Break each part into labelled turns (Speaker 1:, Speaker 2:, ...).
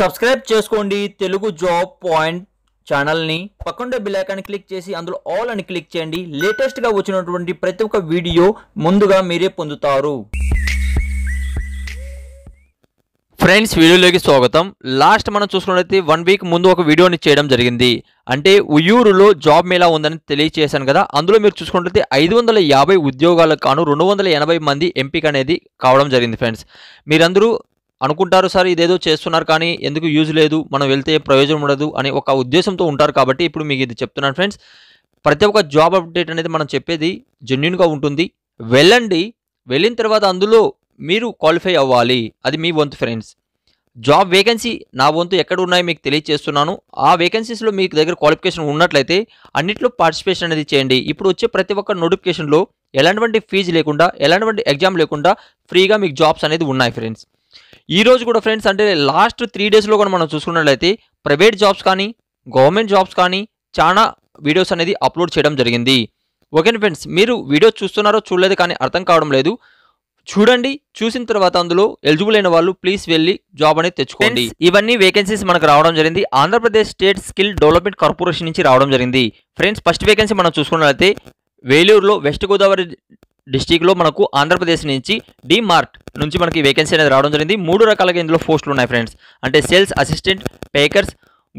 Speaker 1: subscribe చేసుకోండి Telugu job point ఛానల్ని పక్కండే బిలాకాన్ని click చేసి అందులో ఆల్ అని క్లిక్ చేయండి లేటెస్ట్గా వచ్చినటువంటి ప్రతి ఒక్క వీడియో ముందుగా మీరే పొందుతారు ఫ్రెండ్స్ వీడియోలోకి స్వాగతం లాస్ట్ మనం చూసుకున్నట్లయితే వన్ వీక్ ముందు ఒక వీడియోని చేయడం జరిగింది అంటే ఉయ్యూరులో జాబ్ మేళా ఉందని తెలియచేశాను కదా అందులో మీరు చూసుకున్నట్లయితే ఐదు వందల యాభై ఉద్యోగాలకు కాను రెండు వందల ఎనభై మంది ఎంపిక అనేది కావడం జరిగింది ఫ్రెండ్స్ మీరందరూ అనుకుంటారు సార్ ఇదేదో చేస్తున్నారు కానీ ఎందుకు యూజ్ లేదు మనం వెళ్తే ప్రయోజనం ఉండదు అని ఒక ఉద్దేశంతో ఉంటారు కాబట్టి ఇప్పుడు మీకు ఇది చెప్తున్నాను ఫ్రెండ్స్ ప్రతి ఒక్క జాబ్ అప్డేట్ అనేది మనం చెప్పేది జెన్యున్గా ఉంటుంది వెళ్ళండి వెళ్ళిన తర్వాత అందులో మీరు క్వాలిఫై అవ్వాలి అది మీ వంతు ఫ్రెండ్స్ జాబ్ వేకెన్సీ నా వంతు ఎక్కడ ఉన్నాయో మీకు తెలియజేస్తున్నాను ఆ వేకెన్సీస్లో మీకు దగ్గర క్వాలిఫికేషన్ ఉన్నట్లయితే అన్నింటిలో పార్టిసిపేషన్ అనేది చేయండి ఇప్పుడు వచ్చే ప్రతి ఒక్క నోటిఫికేషన్లో ఎలాంటివంటి ఫీజు లేకుండా ఎలాంటివంటి ఎగ్జామ్ లేకుండా ఫ్రీగా మీకు జాబ్స్ అనేది ఉన్నాయి ఫ్రెండ్స్ ఈరోజు కూడా ఫ్రెండ్స్ అంటే లాస్ట్ త్రీ డేస్లో కూడా మనం చూసుకున్నట్లయితే ప్రైవేట్ జాబ్స్ కానీ గవర్నమెంట్ జాబ్స్ కానీ చాలా వీడియోస్ అనేది అప్లోడ్ చేయడం జరిగింది ఓకే ఫ్రెండ్స్ మీరు వీడియో చూస్తున్నారో చూడలేదు కానీ అర్థం కావడం లేదు చూడండి చూసిన తర్వాత అందులో ఎలిజిబుల్ అయిన వాళ్ళు ప్లీజ్ వెళ్ళి జాబ్ అనేది తెచ్చుకోండి ఇవన్నీ వేకెన్సీస్ మనకు రావడం జరిగింది Andhra Pradesh state skill development corporation నుంచి రావడం జరిగింది ఫ్రెండ్స్ ఫస్ట్ వేకెన్సీ మనం చూసుకున్నట్లయితే వేలూరులో వెస్ట్ గోదావరి డిస్టిక్లో మనకు ఆంధ్రప్రదేశ్ నుంచి డి మార్ట్ నుంచి మనకి వేకెన్సీ అనేది రావడం జరిగింది మూడు రకాలుగా ఇందులో పోస్టులు ఉన్నాయి ఫ్రెండ్స్ అంటే sales assistant packers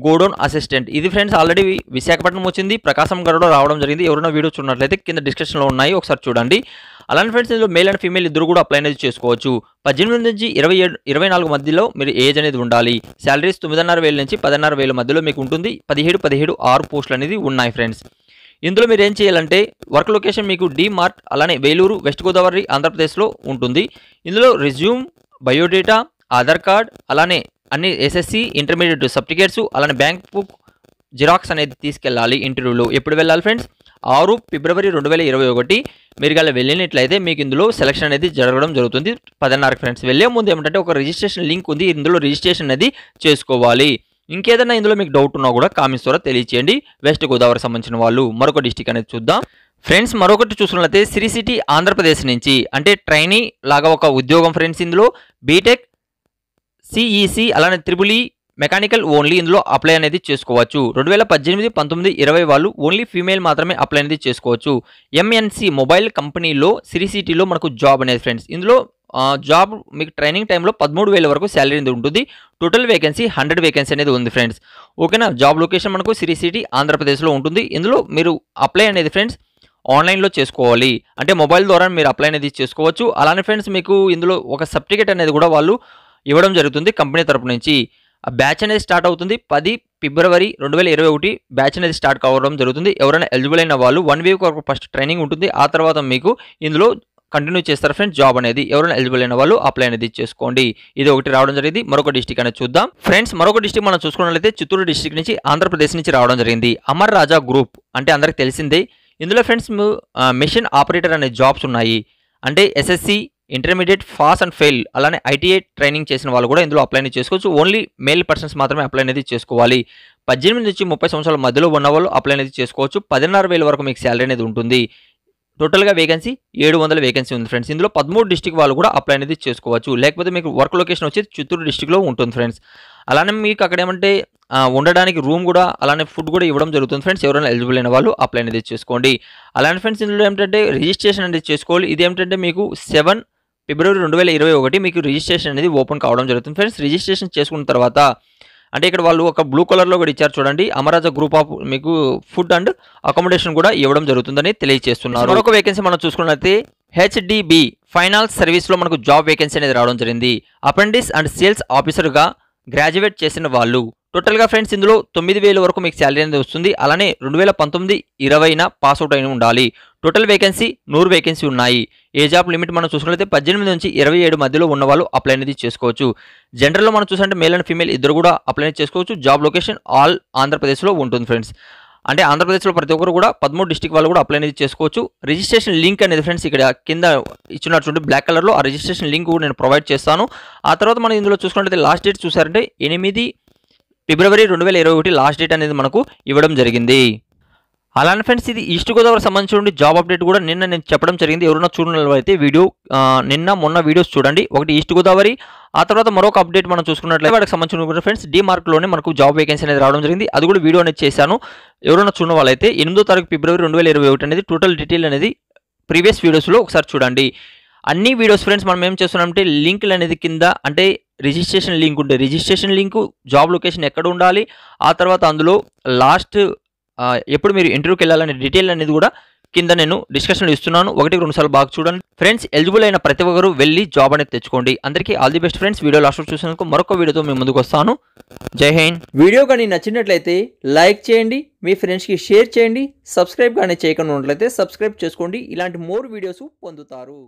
Speaker 1: godown assistant ఇది ఫ్రెండ్స్ ఆల్రెడీ విశాఖపట్నం వచ్చింది ప్రకాశం గడలో రావడం జరిగింది ఎవరైనా వీడియో చూడట్లయితే కింద డిస్క్రిప్షన్లో ఉన్నాయి ఒకసారి చూడండి అలాంటి ఫ్రెండ్స్ ఇందులో మేల్ అండ్ ఫీమేల్ ఇద్దరు కూడా అప్లై అనేది చేసుకోవచ్చు పద్దెనిమిది నుంచి ఇరవై ఏడు ఇరవై నాలుగు మధ్యలో మీరు ఏజ్ అనేది ఉండాలి శాలరీస్ తొమ్మిదిన్నర వేల నుంచి పదిన్నర వేల మధ్యలో మీకు ఉంటుంది పదిహేడు పదిహేడు ఆరు పోస్టులు అనేది ఉన్నాయి ఫ్రెండ్స్ ఇందులో మీరు ఏం చేయాలంటే వర్క్ లొకేషన్ మీకు డి మార్ట్ అలానే వేలూరు వెస్ట్ గోదావరి ఆంధ్రప్రదేశ్లో ఉంటుంది ఇందులో రిజ్యూమ్ బయోడేటా ఆధార్ కార్డ్ అలానే అన్ని ఎస్ఎస్సి ఇంటర్మీడియట్ సర్టిఫికేట్స్ అలానే బ్యాంక్ బుక్ జిరాక్స్ అనేది తీసుకెళ్ళాలి ఇంటర్వ్యూలో ఎప్పుడు వెళ్ళాలి ఫ్రెండ్స్ ఆరు ఫిబ్రవరి రెండు వేల ఇరవై ఒకటి మీరు గల వెళ్ళినట్లయితే మీకు ఇందులో సెలక్షన్ అనేది జరగడం జరుగుతుంది పదన్నరకు ఫ్రెండ్స్ వెళ్ళే ముందు ఏమిటంటే ఒక రిజిస్ట్రేషన్ లింక్ ఉంది ఇందులో రిజిస్ట్రేషన్ అనేది చేసుకోవాలి ఇంకేదైనా ఇందులో మీకు డౌట్ ఉన్నా కూడా కామెంట్స్ ద్వారా తెలియచేయండి వెస్ట్ గోదావరి సంబంధించిన వాళ్ళు మరొక డిస్టిక్ అనేది చూద్దాం ఫ్రెండ్స్ మరొకటి చూసుకున్నట్లయితే సిరి సిటీ ఆంధ్రప్రదేశ్ నుంచి అంటే ట్రైనీ లాగా ఒక ఉద్యోగం ఫ్రెండ్స్ ఇందులో బీటెక్ సిఈసి e అలానే త్రిబులీ మెకానికల్ ఓన్లీ ఇందులో అప్లై అనేది చేసుకోవచ్చు రెండు వేల పద్దెనిమిది పంతొమ్మిది ఇరవై వాళ్ళు ఓన్లీ ఫీమేల్ మాత్రమే అప్లై అనేది చేసుకోవచ్చు ఎంఎన్సి మొబైల్ కంపెనీలో సిరిసిటీలో మనకు జాబ్ అనేది ఫ్రెండ్స్ ఇందులో జాబ్ మీకు ట్రైనింగ్ టైంలో పదమూడు వేల వరకు శాలరీ ఉంటుంది టోటల్ వేకెన్సీ హండ్రెడ్ వేకెన్సీ అనేది ఉంది ఫ్రెండ్స్ ఓకేనా జాబ్ లొకేషన్ మనకు సిరి సిటీ ఆంధ్రప్రదేశ్లో ఉంటుంది ఇందులో మీరు అప్లై అనేది ఫ్రెండ్స్ ఆన్లైన్లో చేసుకోవాలి అంటే మొబైల్ ద్వారా మీరు అప్లై అనేది చేసుకోవచ్చు అలానే ఫ్రెండ్స్ మీకు ఇందులో ఒక సర్టిఫికేట్ అనేది కూడా వాళ్ళు ఇవ్వడం జరుగుతుంది కంపెనీ తరపు నుంచి ఆ బ్యాచ్ అనేది స్టార్ట్ అవుతుంది పది ఫిబ్రవరి రెండు వేల ఇరవై ఒకటి బ్యాచ్ అనేది స్టార్ట్ కావడం జరుగుతుంది ఎవరైనా ఎలిజిబుల్ అయిన వాళ్ళు వన్ వీక్ వరకు ఫస్ట్ ట్రైనింగ్ ఉంటుంది ఆ తర్వాత మీకు ఇందులో కంటిన్యూ చేస్తారు ఫ్రెండ్స్ జాబ్ అనేది ఎవరైనా ఎలిజిబుల్ అయిన వాళ్ళు అప్లై అనేది చేసుకోండి ఇది ఒకటి రావడం జరిగింది మరొక డిస్టిక్ అనేది చూద్దాం ఫ్రెండ్స్ మరొక డిస్టిక్ మనం చూసుకున్నట్లయితే చిత్తూరు డిస్టిక్ నుంచి ఆంధ్రప్రదేశ్ నుంచి రావడం జరిగింది అమర్ రాజా గ్రూప్ అంటే అందరికి తెలిసిందే ఇందులో ఫ్రెండ్స్ మెషిన్ ఆపరేటర్ అనే జాబ్స్ ఉన్నాయి అంటే SSC intermediate pass and fail అలానే ఐటీఐ ట్రైనింగ్ చేసిన వాళ్ళు కూడా ఇందులో అప్లై చేసుకోవచ్చు ఓన్లీ మేల్ పర్సన్స్ మాత్రమే అప్లై అనేది చేసుకోవాలి పద్దెనిమిది నుంచి ముప్పై సంవత్సరాల మధ్యలో ఉన్న వాళ్ళు అప్లై అనేది చేసుకోవచ్చు పదిన్నర వేల వరకు మీకు శాలరీ అనేది ఉంటుంది టోటల్గా వేకెన్సీ ఏడు వందల వేకెన్సీ ఉంది ఫ్రెండ్స్ ఇందులో పదమూడు డిస్టిక్ వాళ్ళు కూడా అప్లై అనేది చేసుకోవచ్చు లేకపోతే మీకు వర్క్ లొకేషన్ వచ్చేది చిత్తూరు డిస్టిక్లో ఉంటుంది ఫ్రెండ్స్ అలానే మీకు అక్కడ ఏమంటే ఉండడానికి రూమ్ కూడా అలానే ఫుడ్ కూడా ఇవ్వడం జరుగుతుంది ఫ్రెండ్స్ ఎవరైనా ఎలిజిబుల్ అయిన వాళ్ళు అప్లై అనేది చేసుకోండి అలానే ఫ్రెండ్స్ ఇందులో ఏంటంటే రిజిస్ట్రేషన్ అనేది చేసుకోవాలి ఇది ఏంటంటే మీకు సెవెన్ ఫిబ్రవరి రెండు వేల ఇరవై ఒకటి మీకు రిజిస్ట్రేషన్ అనేది ఓపెన్ కావడం జరుగుతుంది ఫ్రెండ్స్ రిజిస్ట్రేషన్ చేసుకున్న తర్వాత అంటే ఇక్కడ వాళ్ళు ఒక బ్లూ కలర్లో కూడా ఇచ్చారు చూడండి అమరాజ గ్రూప్ ఆఫ్ మీకు ఫుడ్ అండ్ అకామిడేషన్ కూడా ఇవ్వడం జరుగుతుందని తెలియజేస్తున్నారు మరొక వేకెన్సీ మనం చూసుకున్నట్లయితే హెచ్డిబి ఫైనాన్స్ సర్వీస్లో మనకు జాబ్ వేకెన్సీ అనేది రావడం జరిగింది అపెండిస్ అండ్ సేల్స్ ఆఫీసర్గా గ్రాడ్యుయేట్ చేసిన వాళ్ళు టోటల్గా ఫ్రెండ్స్ ఇందులో తొమ్మిది వేల వరకు మీకు శాలరీ అనేది వస్తుంది అలానే రెండు వేల పంతొమ్మిది ఇరవైన పాస్అవుట్ అయిన ఉండాలి టోటల్ వేకెన్సీ నూరు వేకెన్సీ ఉన్నాయి ఏ జాబ్ లిమిట్ మనం చూసుకున్నట్లయితే పద్దెనిమిది నుంచి ఇరవై ఏడు మధ్యలో ఉన్న వాళ్ళు అప్లై అనేది చేసుకోవచ్చు జనరల్లో మనం చూసినట్టు మేల్ అండ్ ఫీమేల్ ఇద్దరు కూడా అప్లై చేసుకోవచ్చు జాబ్ లొకేషన్ ఆల్ ఆంధ్రప్రదేశ్లో ఉంటుంది ఫ్రెండ్స్ అంటే ఆంధ్రప్రదేశ్లో ప్రతి ఒక్కరు కూడా పదమూడు డిస్టిక్ వాళ్ళు కూడా అప్లై అనేది చేసుకోవచ్చు రిజిస్ట్రేషన్ లింక్ అనేది ఫ్రెండ్స్ ఇక్కడ కింద ఇచ్చినటువంటి బ్లాక్ కలర్లో ఆ రిజిస్ట్రేషన్ లింక్ కూడా నేను ప్రొవైడ్ చేస్తాను ఆ తర్వాత మనం ఇందులో చూసుకున్నట్లయితే లాస్ట్ డేట్ చూసారంటే ఎనిమిది ఫిబ్రవరి రెండు వేల ఇరవై ఒకటి లాస్ట్ డేట్ అనేది మనకు ఇవ్వడం జరిగింది అలానే ఫ్రెండ్స్ ఇది ఈస్ట్ గోదావరి సంబంధించిన జాబ్ అప్డేట్ కూడా నిన్న నేను చెప్పడం జరిగింది ఎవరైనా చూడడం అయితే వీడియో నిన్న మొన్న వీడియోస్ చూడండి ఒకటి ఈస్ట్ గోదావరి ఆ తర్వాత మరొక అప్డేట్ మనం చూసుకున్నట్లయితే వాటికి సంబంధించిన ఫ్రెండ్స్ డి మార్క్లోనే మనకు జాబ్ వేకెన్సీ అనేది రావడం జరిగింది అది కూడా వీడియో అనేది చేశాను ఎవరైనా చూడడం వాళ్ళైతే ఎనిమిదో తారీఖు ఫిబ్రవరి రెండు వేల ఇరవై ఒకటి అనేది టోటల్ డీటెయిల్ అనేది ప్రీవియస్ వీడియోస్లో ఒకసారి చూడండి అన్ని వీడియోస్ ఫ్రెండ్స్ మనం ఏం చేస్తున్నామంటే లింక్లు అనేది కింద అంటే రిజిస్ట్రేషన్ లింక్ ఉంటుంది రిజిస్ట్రేషన్ లింకు జాబ్ లొకేషన్ ఎక్కడ ఉండాలి ఆ తర్వాత అందులో లాస్ట్ ఎప్పుడు మీరు ఇంటర్వ్యూకి వెళ్ళాలనే డీటెయిల్ అనేది కూడా కింద నేను డిస్కషన్ ఇస్తున్నాను ఒకటి రెండుసార్లు బాగా చూడండి ఫ్రెండ్స్ ఎలిజిబుల్ అయిన ప్రతి ఒక్కరు వెళ్ళి జాబ్ అనేది తెచ్చుకోండి అందరికీ all the best friends video last చూసినందుకు మరొక వీడియోతో మేము ముందుకు వస్తాను జై హింద్ వీడియో కానీ నచ్చినట్లయితే లైక్ చేయండి మీ ఫ్రెండ్స్కి షేర్ చేయండి సబ్స్క్రైబ్ కానీ చేయకుండా ఉన్నట్లయితే సబ్స్క్రైబ్ చేసుకోండి ఇలాంటి మోర్ వీడియోస్ పొందుతారు